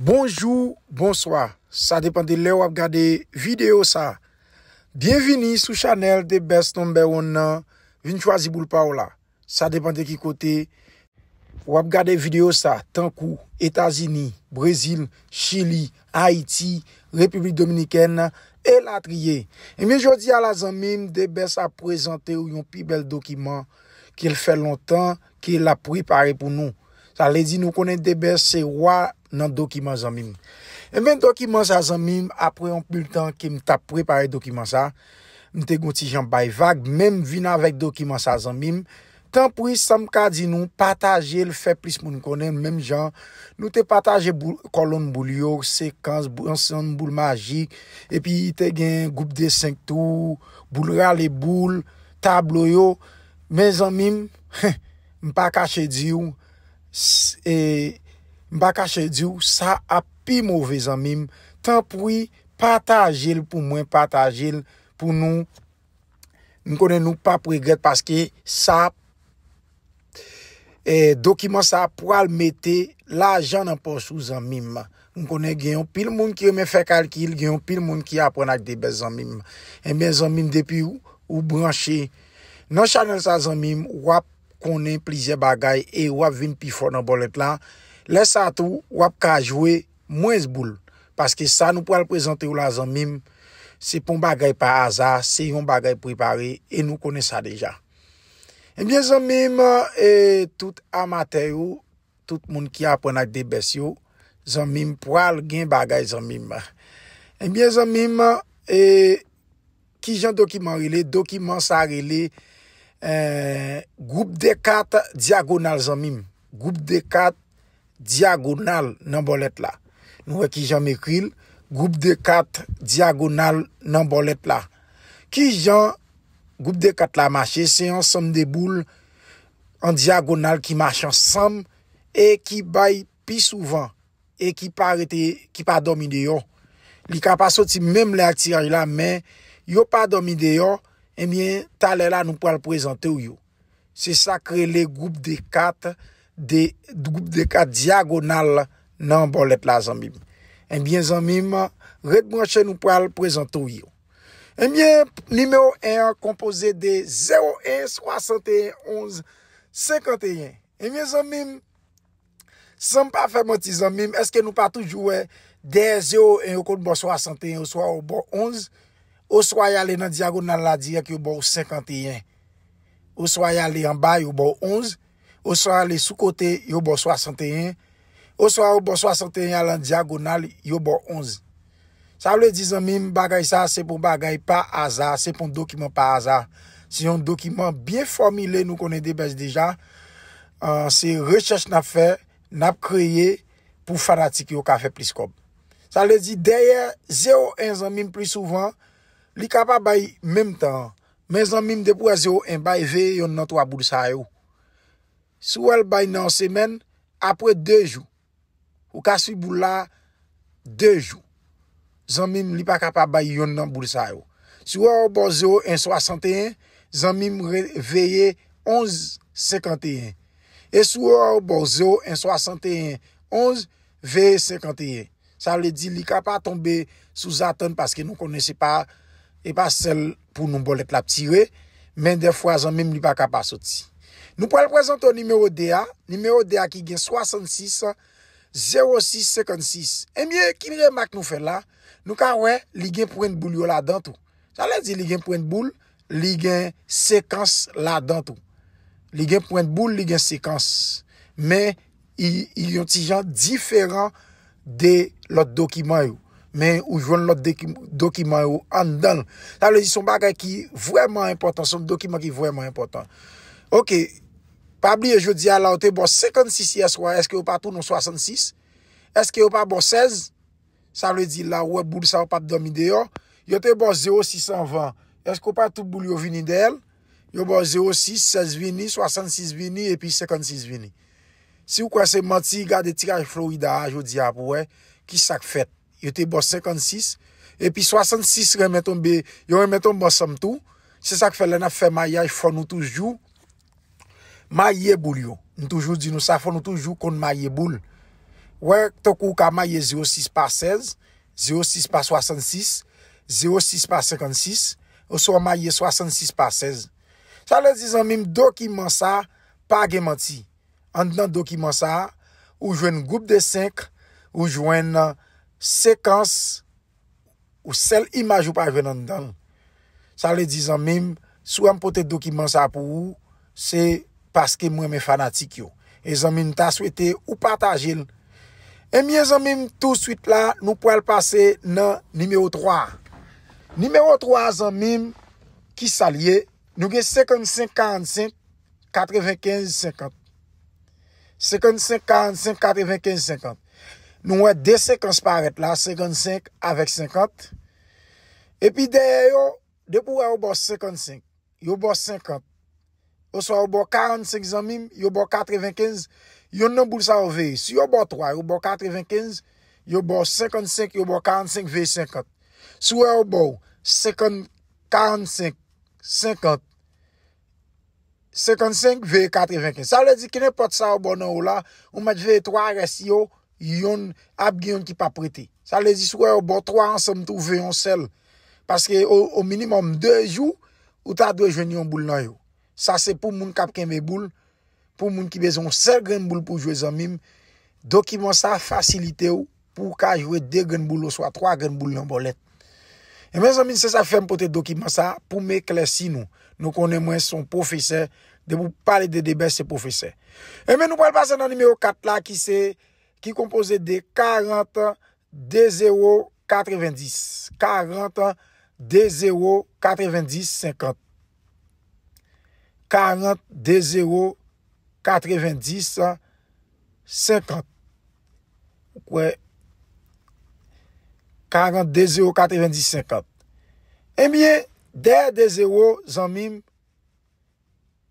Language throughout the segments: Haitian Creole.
Bonjou, bonswa, sa depande le wap gade videyo sa. Bienvini sou chanel Debes No. 1, Vinchoaziboulpaola. Sa depande ki kote wap gade videyo sa. Tankou, Etazini, Brezil, Chili, Haiti, Republik Dominikene, El Atriye. E mwen jodi a la zanmim, Debes a prezante ou yon pi bel dokiman ki el fè lontan ki el apri pare pou nou. Sa le di nou konen Debes se wak. nan dokimans a zanmim. E men dokimans a zanmim, apre yon pultan ke m ta prepare dokimans a, m te gouti jan bay vag, men vina vek dokimans a zanmim, tanpou yis sa m ka di nou, pataje l fè plis moun konen, men jan, nou te pataje kolon boul yo, sekans, ansan boul magik, e pi te gen goup de senk tou, boul rale boul, tablo yo, men zanmim, m pa kache di yo, e... Mba kache diw, sa ap pi mouvè zanmim, tanpoui patajil pou mwen, patajil pou nou. Mkone nou pa preget paske sa, e, dokiman sa pou almete la ajan anpon chou zanmim. Mkone genyon pil moun ki yo men fe kalkil, genyon pil moun ki ap renak debe zanmim. E Enbe zanmim depi ou branche. Nan chanel sa zanmim, wap konen plize bagay, e wap vin pi fonan bolet lan. Lesa tou wap ka jwe mwen zboul. Paske sa nou pou al prezante ou la zanmim. Se pon bagay pa azar. Se yon bagay prepare. E nou kone sa deja. Ebyen zanmim. E tout amater ou. Tout moun ki apon ak de besyo. Zanmim pou al gen bagay zanmim. Ebyen zanmim. E ki jan dokiman rele. Dokiman sa rele. E, Goup de kat diagonal zanmim. Goup de kat. Diagonal nan bolet la Nou ve ki jan me kril Goup de kat Diagonal nan bolet la Ki jan Goup de kat la mache se yon Somme de boule An diagonal ki mache ansam E ki bay pi souvan E ki pa domine yo Li kapasoti mem le atiran la men Yo pa domine yo E mi talela nou pal prezante yo Se sa kre le goup de kat Diagonal nan bolet la de goup de ka diagonal nan bon le plazan mim. Enbyen eh zan mim, rek mwenche nou pral prezantou yo. Enbyen, nime ou en an kompoze de 0, 1, 61, 11, 51. Enbyen zan mim, san pa fe mwanti zan mim, eske nou pa toujou e, den 0, 1, ou kon bon 61, ou swa ou bon 11, ou swa yale nan diagonal la diya ki ou bon 51, ou swa yale an bay ou bon 11, Oswa li sou kote, yo bo 61. Oswa yo bo 61 alan diagonal, yo bo 11. Sa le di zanmim, bagay sa, se pou bagay pa azar, se pou dokiman pa azar. Se yon dokiman bien formile nou konen debez deja, se rechèche nap fè, nap kreye pou fanatik yo ka fè plis kob. Sa le di, deye, 011 zanmim plis souvan, li ka pa bayi menm tan. Men zanmim depo a 011 bayi ve, yon nan tou aboul sa yo. Sou el bay nan semen apre 2 jou. Ou kasi bou la 2 jou. Zanmim li pa kapa bay yon nan boul sa yo. Sou ou bozo en 61, zanmim veye 11, 51. E sou ou bozo en 61, 11, veye 51. Sa le di li kapa tombe sou zaton paske nou kone se pa e pa sel pou nou bolet la ptire. Men defwa zanmim li pa kapa soti. Nou pou al prezento nimeyo de a, nimeyo de a ki gen 66-06-56. E miye, ki mi gen mak nou fen la? Nou ka wè, li gen point boule yo la dantou. Sa lè di li gen point boule, li gen sekans la dantou. Li gen point boule, li gen sekans. Men, il yon ti jan diferan de lot dokiman yo. Men, ou joun lot dokiman yo andan. Sa lè di son bagay ki vwèman importan, son dokiman ki vwèman importan. Ok. Pa bli e jo diya la ou te bo 56 yes wè, eske ou pa tou nou 66? Eske ou pa bo 16? Sa wè di la ou wè boul sa wè pa dèmide yo. Yo te bo 0620, eske ou pa tou boul yo vini dèl? Yo bo 06, 16 vini, 66 vini, epi 56 vini. Si ou kwen se mati, gade ti kaj florida a, jo diya wè, ki sak fèt? Yo te bo 56, epi 66 remetoun bè, yo remetoun bo samtou. Se sak fèt lè na fè mayaj fon nou toujou. Maye boul yo. N toujou di nou sa foun, n toujou kon maye boul. Ouè, to kou ka maye 06 par 16, 06 par 66, 06 par 56, ou so maye 66 par 16. Sa le dizan mim, dokiman sa, pa gemanti. An nan dokiman sa, ou jwen goup de 5, ou jwen euh, sekans, ou sel imajou pa jwen an dan. Sa le dizan mim, sou an pote dokiman sa pou ou, se... Paske mwen mwen fanatik yo. E zon mwen ta swete ou pa ta jil. E mwen zon mwen tout swit la, nou pou el pase nan nimeyo 3. Nimeyo 3 zon mwen ki salye, nou gen 55-45, 95-50. 55-45, 95-50. Nou wè de sekons paret la, 55 avèk 50. E pi de yo, de pou wè yo bòs 55, yo bòs 50. Oswa ou bo 45 zanmim, yon bo 4,25, yon nan bou sa ou veye. Si ou bo 3, ou bo 4,25, yon bo 55, yon bo 45, veye 50. Sou e ou bo 45, 50, 55, veye 4,25. Sa le di ki ne pot sa ou bo nan ou la, ou mat veye 3 res yo, yon ap giyon ki pa prete. Sa le di sou e ou bo 3 ansenm tou veyon sel. Paske ou minimum 2 jou, ou ta 2 jwen yon bou nan yo. Sa se pou moun kapke mbe boule, pou moun ki bezon ser gen boule pou jwe zanmim, dokiman sa fasilite ou pou ka jwe de gen boule ou swa 3 gen boule nan bolet. Emen zanmim se sa fèm pote dokiman sa pou mè klesi nou. Nou konè mwen son profese de pou pale de debè se profese. Emen nou pwèl pase nan nimeyo 4 la ki se ki kompose de 40, 2, 0, 90. 40, 2, 0, 90, 50. 40, 2, 0, 90, 50. Ou kwen 40, 2, 0, 90, 50. E miye, 10, 2, 0, zanmim,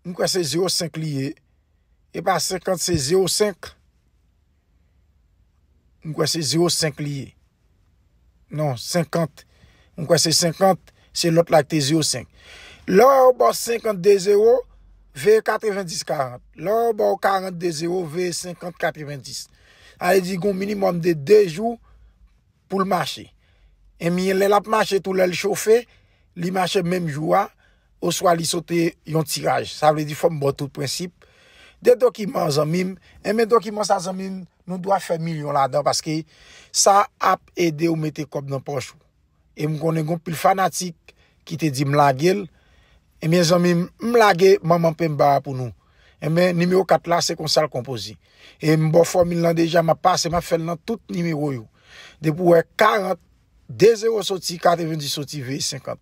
ou kwen se 0, 5 liye. E pa 50, se 0, 5. Ou kwen se 0, 5 liye. Non, 50. Ou kwen se 50, se lop lakte 0, 5. Lan ou pa 50, 2, 0, 50. Ve 90-40, lò bo 40-2-0, ve 50-4-20-10. A li e digon minimum de 2 jou pou l'mache. E mi lè l'ap mache tou lè l'choufe, li mache mèm jou a, ou swa li sote yon tiraj. Sa vle di fòm bo tout prinsip. De dokiman zanmim, e mi dokiman zanmim, nou do a fè milyon la dan, paske sa ap ede ou mète kop nan pochou. E mou konen goun pou l'fanatik ki te di mla gel, E mè zon mè m lage maman pè m ba apou nou. E mè nimeyo kat la sekonsal kompozi. E m bo formil nan deja m a pase m a fel nan tout nimeyo yo. De pou wè 40, 2 0 soti, 4 20 soti, vè 50.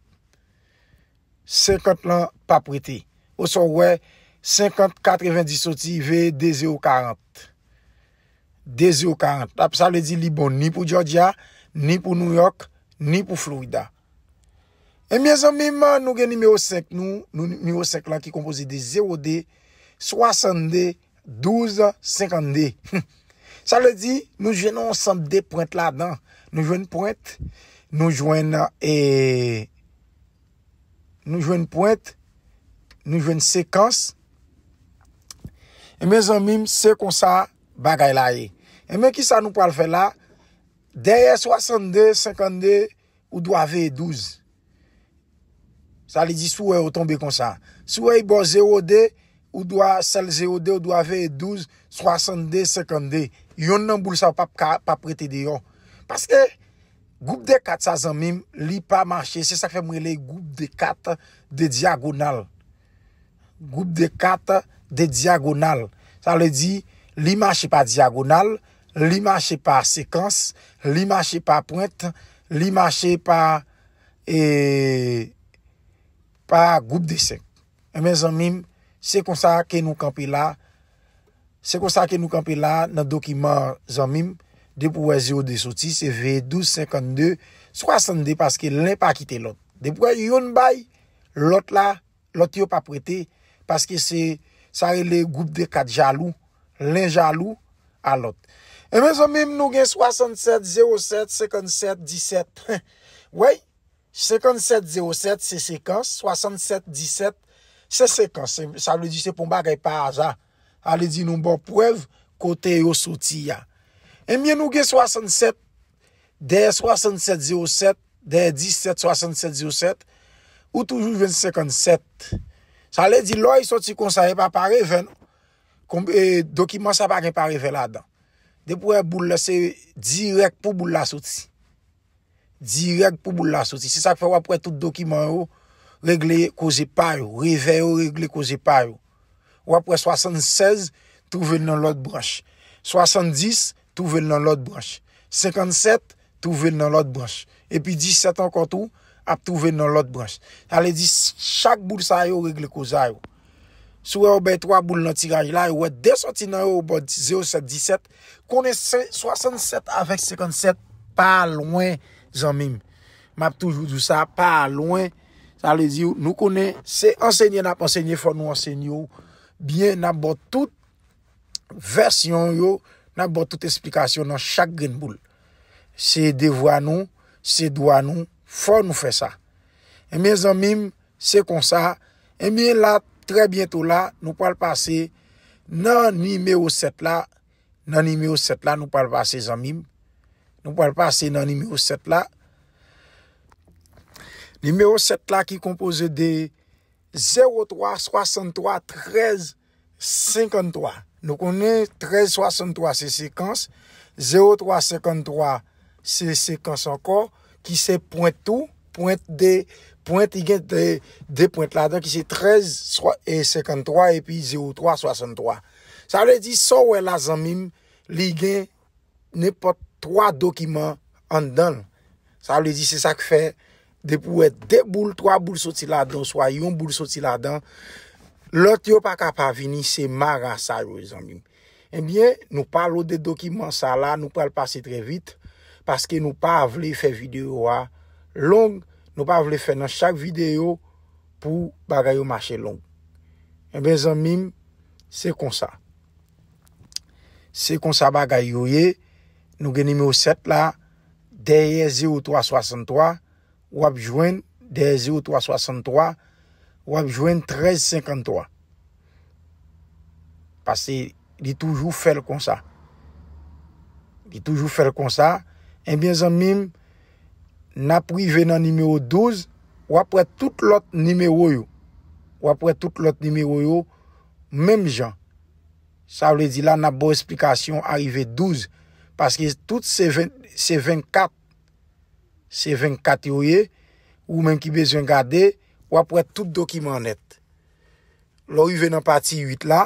50 lan pa priti. Oso wè 50, 4 20 soti, vè 2 0 40. 2 0 40. A psa le di li bon ni pou Georgia, ni pou New York, ni pou Florida. E mwen zanmim nou gen nimeyo sek nou. Nou nimeyo sek la ki kompozi de 0D, 60D, 12, 50D. Sa le di nou jwen nou ansanp D point la dan. Nou jwen point, nou jwen, e, nou jwen point, nou jwen sekans. E mwen zanmim se kon sa bagay la e. E mwen ki sa nou palve la, D, 60D, 50D ou 2V, 12V. Sa li di sou e o tombe kon sa. Sou e bo 0D, ou do a sel 0D, ou do a V12, 60D, 50D. Yon nan boul sa ou pa prete de yon. Paske, goup de 4 sa zanmim, li pa mache, se sa fe mwile goup de 4 de diagonal. Goup de 4 de diagonal. Sa li di, li mache pa diagonal, li mache pa sekans, li mache pa pointe, li mache pa... E, pa goup de 5. Emen, zanmim, se kon sa ke nou kampe la, se kon sa ke nou kampe la, nan dokiman, zanmim, depo wè zyo de soti, se vè 12, 52, 62, paske lè pa kite lot. Depo wè yon bay, lot la, lot yo pa prete, paske se, sa wè lè goup de 4 jalou, lè jalou, alot. Emen, zanmim, nou gen 67, 07, 57, 17. Wèy? 57-07 se sekans, 67-17 se sekans. Sa le di se pou mba repa aza. A le di nou mba pou ev kote yo soti ya. E mwen nou ge 67, de 67-07, de 17-67-07, ou toujou ven 57. Sa le di loy soti kon sa repa pare ven, dokiman sa pa repa pare ven la dan. De pou e bou lese direk pou bou la soti. Direk pou bou la soti. Se sak fe wapre tout dokiman yo, regle koze pa yo. Reve yo regle koze pa yo. Wapre 76, touvel nan lot broche. 70, touvel nan lot broche. 57, touvel nan lot broche. E pi 17 ankon tou, ap touvel nan lot broche. Ale di, chak bou sa yo regle koza yo. Souwe oube 3, bou nou tiraj la yo. Ouwe 200 nan yo, oubo 07, 17. Kone 67 avèk 57, pa lounye, Zanmim, map toujoujou sa, pa alouen, sa lezi yo, nou konen, se ensegnye nap ensegnye, fò nou ensegnye yo, biye nan bo tout versyon yo, nan bo tout esplikasyon nan chak genboul. Se devwa nou, se dwa nou, fò nou fè sa. Emi zanmim, se konsa, emi la, tre bientou la, nou pal pase, nan nime ou set la, nan nime ou set la, nou pal pase zanmim, Nou pou an passe nan nimeyo 7 la. Nimeyo 7 la ki kompose de 0-3-63-13-53. Nou konen 13-63 se sekans. 0-3-53 se sekans ankor. Ki se pointou. Pointe de. Pointe gen de pointe la. Ki se 13-53. E pi 0-3-63. Sa le di so we la zanmim. Li gen nepot. Troa dokiman an dan. Sa le di se sa ke fe. De pou et de boule, troa boule soti la dan. So a yon boule soti la dan. Lote yo pa ka pa vini. Se ma ra sa yo e zanmim. E bie nou palo de dokiman sa la. Nou pal pase tre vit. Paske nou pa avle fe video a. Long. Nou pa avle fe nan chak video. Po bagay yo mache long. E bie zanmim. Se kon sa. Se kon sa bagay yo ye. Nou gen nime ou set la, derye 0363, wap jwen, derye 0363, wap jwen 1353. Pase, di toujou fel kon sa. Di toujou fel kon sa, en eh bien zan mim, na pri ven nan nime ou 12, wap wè tout lot nime ou yo. Wap wè tout lot nime ou yo, menm jan. Sa wè di la, na bo esplikasyon, arive 12, wap wè tout lot nime ou yo. Paske tout se 24, se 24 yo ye, ou men ki bezen gade, wapwet tout dokiman net. Lo yu ven nan pati 8 la,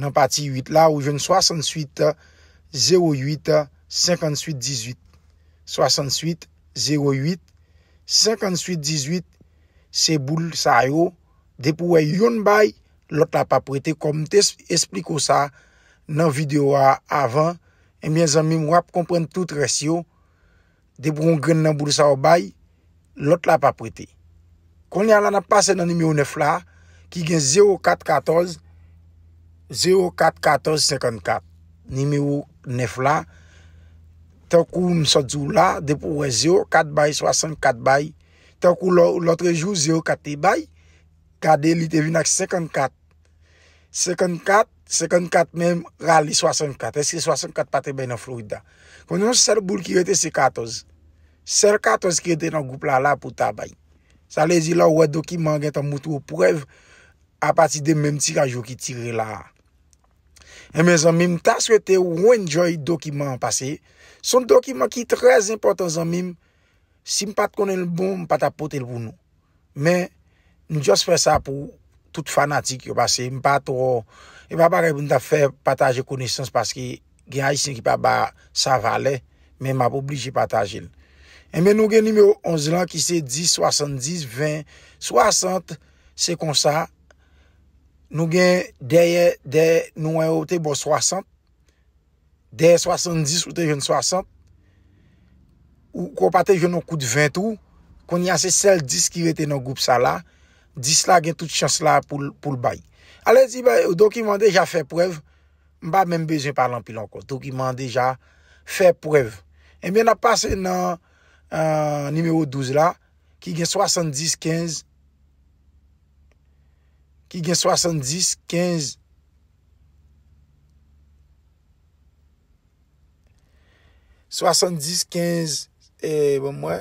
nan pati 8 la, ou ven 68, 08, 58, 18. 68, 08, 58, 18, se boul sa yo, de pou we yon bay, lot la pa pwete kom te espliko sa nan video avan. Enbyen eh, zanmim wap kompren tout resyo, de pou kon gren nan boulousa ou bay, lot la pa priti. Kon li alana pase nan nime ou nef la, ki gen 0-4-14, 0-4-14-54, nime ou nef la, tenkou msot zou la, de pou wè 0-4 bay, 64 bay, tenkou lotre jou 0-4-3 bay, kade li te vinak 54. 54, 54 men rali 64. Eske 64 pati bay nan Florida. Konon se ser boul ki rete se 14. Ser 14 ki rete nan goup la la pou tabay. Sa lezi la ouwe dokiman gen tan moutou pou prev a pati de menm ti rajou ki tire la. E men zanmim, ta sou ete ouwen joy dokiman an pase. Son dokiman ki trez importan zanmim, si m pat konen l bon, m pat apote l pou nou. Men, m just fè sa pou tout fanatik yo pase. M pat ou... ki e pa pa repoun ta fe pataje kounesans paske gen a yisen ki pa pa sa vale, men ma pou obligi pataje l. En men nou gen nime ou onzilan ki se 10, 70, 20, 60, se konsa, nou gen deye, deye, nou en ou te bo 60, deye 70 ou te jen 60, ou ko pataje nou kout 20 ou, kon yase sel 10 ki ve te nou goup sa la, 10 la gen tout chans la pou l bayi. Alè di, ou dokiman deja fè prev, mba mèm bezwen parlant pi lankon. Dokiman deja fè prev. E mè nan pase nan nimeyo 12 la, ki gen 70-15. Ki gen 70-15. 70-15, e bon mwen,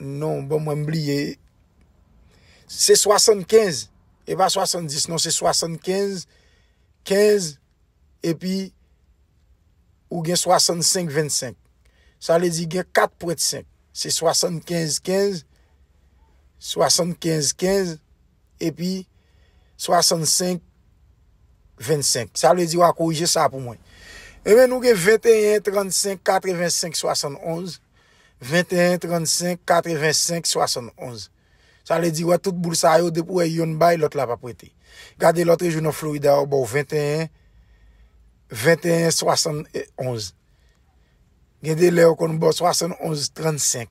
non, bon mwen mbliye. Se 75. Se 75. E ba 70, nan se 75, 15, epi ou gen 65, 25. Sa le di gen 4 pou et 5. Se 75, 15, 75, 15, epi 65, 25. Sa le di wakorije sa pou mwen. E ben nou gen 21, 35, 85, 71. 21, 35, 85, 71. Sa le di, wè, tout boul sa yo, depo wè, yon bay, lot la pa pwete. Gade lot rejounan Florida, wè, 21, 21, 71. Gende le wè kon wè, 71, 35.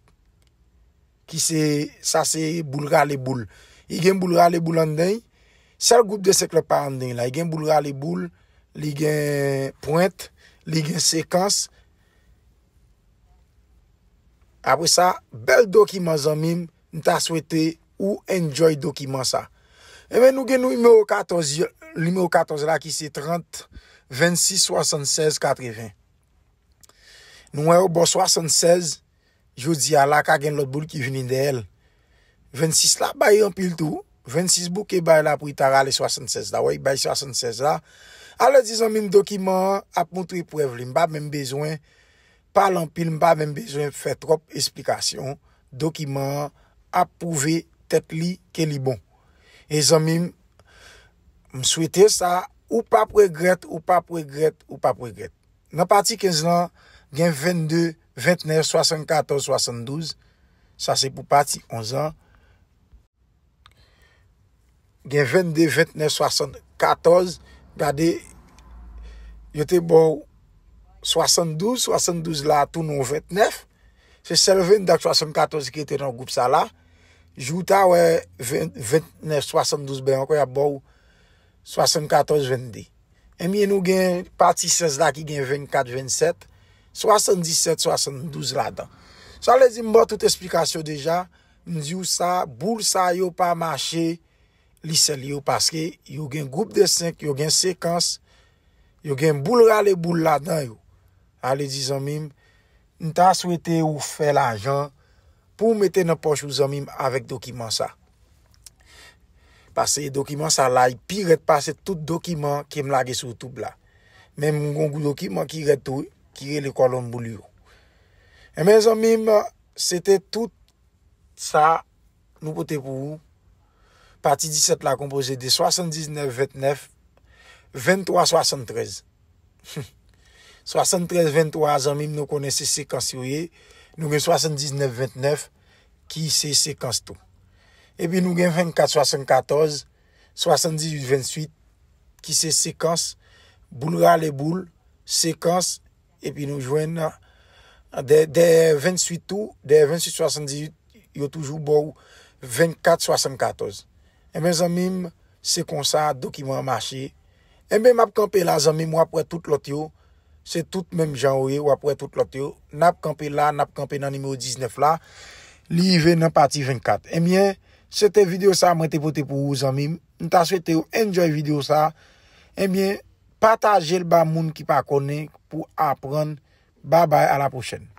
Ki se, sa se, boul ra le boul. I gen boul ra le boul an den, sel goup de sekle pa an den la, i gen boul ra le boul, li gen point, li gen sekans, apre sa, bel do ki man zanmim, nta swete, Ou enjoy dokiman sa. Emen nou gen nou lume o 14 la ki se 30, 26, 76, 80. Nou e ou bo 76, joudi a la ka gen lout boul ki jouni de el. 26 la baye anpil tou. 26 bouke baye la pou itara ale 76 la. Ou e baye 76 la. Ale dizan min dokiman ap moun tou e preveli. Mba men bezwen. Pal anpil mba men bezwen. Fè trop esplikasyon. Dokiman ap pouve anpil. Tet li ke li bon E zan mi M souwete sa ou pa pregret Ou pa pregret Nan parti 15 nan Gen 22, 29, 74, 72 Sa se pou parti 11 nan Gen 22, 29, 74 Gade Yote bon 72, 72 la Tounou 29 Se selvene dak 74 ki ete nan goup sa la Jouta wè 29,72 beyon kwa yabou 74,22. E mi en nou gen pati 16 la ki gen 24,27, 77,72 la dan. So ale di mbo tout esplikasyon deja, mdi ou sa boul sa yo pa mache liseli yo paske yo gen goup de 5, yo gen sekans, yo gen boul gale boul la dan yo. Ale di zon mim, mta souwete ou fè la janj. pou mette nan poch ou zanmim avèk dokiman sa. Pase dokiman sa la, y pi ret pase tout dokiman ki m lage sou tou bla. Men m gongou dokiman ki re le kolon m boulio. E men zanmim, sete tout sa nou pote pou ou. Pati 17 la kompoze de 79-29, 23-73. 73-23, zanmim nou kone se sekan syoye. Nou gen 79-29 ki se sekans tou. Epi nou gen 24-74, 78-28 ki se sekans, boulra le boul, sekans, epi nou jwen de 28-78 yo toujou bou 24-74. Emen zanmim se konsa do ki mwa mwache. Emen mwap kanpe la zanmim wapwe tout lot yo, Se tout menm jan ouye ou apre tout lot yo. Nap kampe la, nap kampe nan nime ou 19 la. Li yive nan pati 24. Emyen, eh sete video sa mwen te pote pou ou zanmim. Nta swete yo enjoy video sa. Emyen, eh pataje l ba moun ki pa kone pou apren. Ba bay, a la pochene.